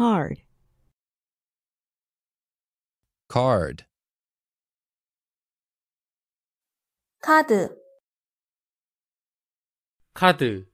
Card. Card. Card. Card.